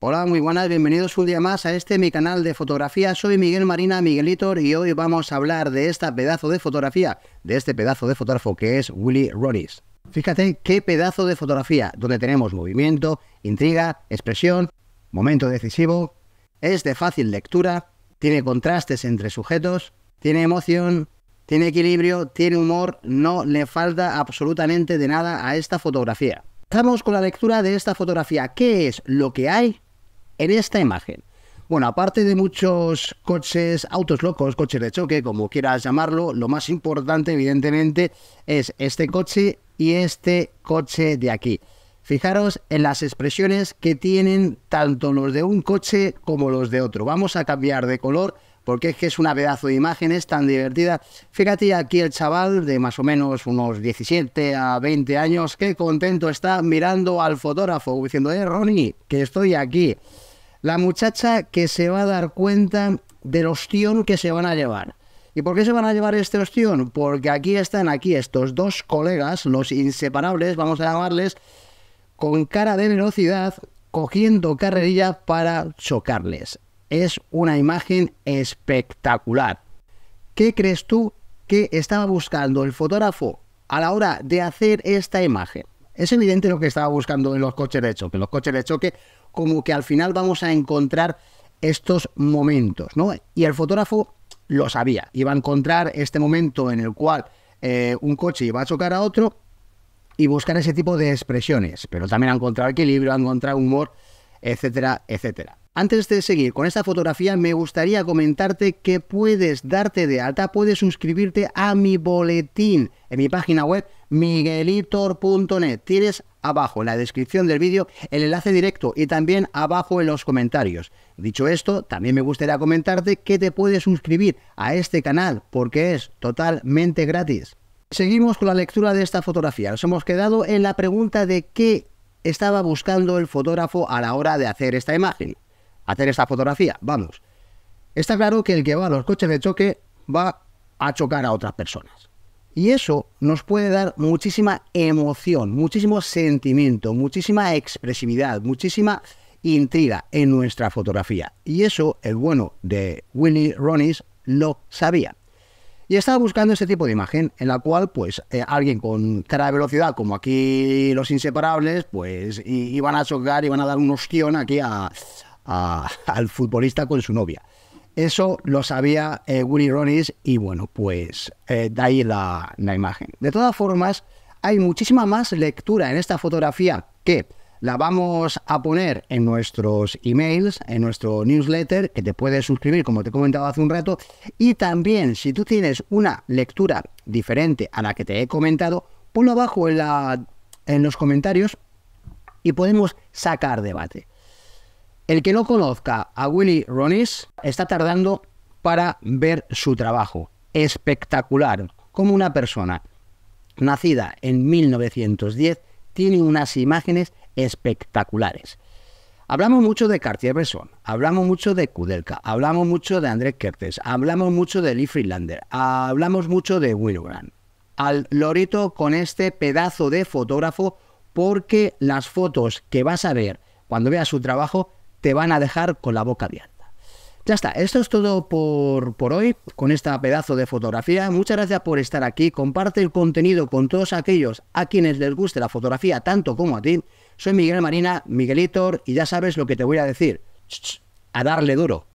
Hola, muy buenas, bienvenidos un día más a este mi canal de fotografía. Soy Miguel Marina, Miguelitor, y hoy vamos a hablar de este pedazo de fotografía, de este pedazo de fotógrafo que es Willy Ronis. Fíjate qué pedazo de fotografía, donde tenemos movimiento, intriga, expresión, momento decisivo, es de fácil lectura, tiene contrastes entre sujetos, tiene emoción, tiene equilibrio, tiene humor, no le falta absolutamente de nada a esta fotografía. Estamos con la lectura de esta fotografía. ¿Qué es lo que hay en esta imagen. Bueno, aparte de muchos coches, autos locos, coches de choque, como quieras llamarlo, lo más importante, evidentemente, es este coche y este coche de aquí. Fijaros en las expresiones que tienen tanto los de un coche como los de otro. Vamos a cambiar de color porque es que es una pedazo de imágenes tan divertida. Fíjate aquí el chaval de más o menos unos 17 a 20 años, ...qué contento está mirando al fotógrafo, diciendo, eh, Ronnie, que estoy aquí. La muchacha que se va a dar cuenta del ostión que se van a llevar. ¿Y por qué se van a llevar este ostión? Porque aquí están, aquí estos dos colegas, los inseparables, vamos a llamarles, con cara de velocidad, cogiendo carrerilla para chocarles. Es una imagen espectacular. ¿Qué crees tú que estaba buscando el fotógrafo a la hora de hacer esta imagen? Es evidente lo que estaba buscando en los coches de choque. Los coches de choque, como que al final vamos a encontrar estos momentos, ¿no? Y el fotógrafo lo sabía. Iba a encontrar este momento en el cual eh, un coche iba a chocar a otro y buscar ese tipo de expresiones. Pero también a encontrar equilibrio, a encontrar humor, etcétera, etcétera. Antes de seguir con esta fotografía, me gustaría comentarte que puedes darte de alta, puedes suscribirte a mi boletín en mi página web miguelitor.net. Tienes abajo en la descripción del vídeo el enlace directo y también abajo en los comentarios. Dicho esto, también me gustaría comentarte que te puedes suscribir a este canal porque es totalmente gratis. Seguimos con la lectura de esta fotografía. Nos hemos quedado en la pregunta de qué estaba buscando el fotógrafo a la hora de hacer esta imagen hacer esta fotografía, vamos. Está claro que el que va a los coches de choque va a chocar a otras personas. Y eso nos puede dar muchísima emoción, muchísimo sentimiento, muchísima expresividad, muchísima intriga en nuestra fotografía. Y eso el bueno de Willy Ronis lo sabía. Y estaba buscando ese tipo de imagen en la cual, pues, eh, alguien con cara de velocidad, como aquí los inseparables, pues iban a chocar, iban a dar un ostión aquí a, al futbolista con su novia. Eso lo sabía eh, Willy Ronis y bueno, pues eh, da ahí la, imagen. De todas formas, hay muchísima más lectura en esta fotografía que la vamos a poner en nuestros emails, en nuestro newsletter, que te puedes suscribir, como te he comentado hace un rato. Y también, si tú tienes una lectura diferente a la que te he comentado, ponlo abajo en los comentarios y podemos sacar debate. El que no conozca a Willy Ronis está tardando para ver su trabajo. Espectacular. Como una persona nacida en 1910 tiene unas imágenes espectaculares. Hablamos mucho de Cartier-Bresson, hablamos mucho de Kudelka, hablamos mucho de André Kertész, hablamos mucho de Lee Friedlander, hablamos mucho de grant Al lorito con este pedazo de fotógrafo porque las fotos que vas a ver cuando veas su trabajo te van a dejar con la boca abierta. Ya está, esto es todo por, hoy con esta pedazo de fotografía. Muchas gracias por estar aquí. Comparte el contenido con todos aquellos a quienes les guste la fotografía tanto como a ti. Soy Miguel Marina, Miguelitor, y ya sabes lo que te voy a decir. A darle duro.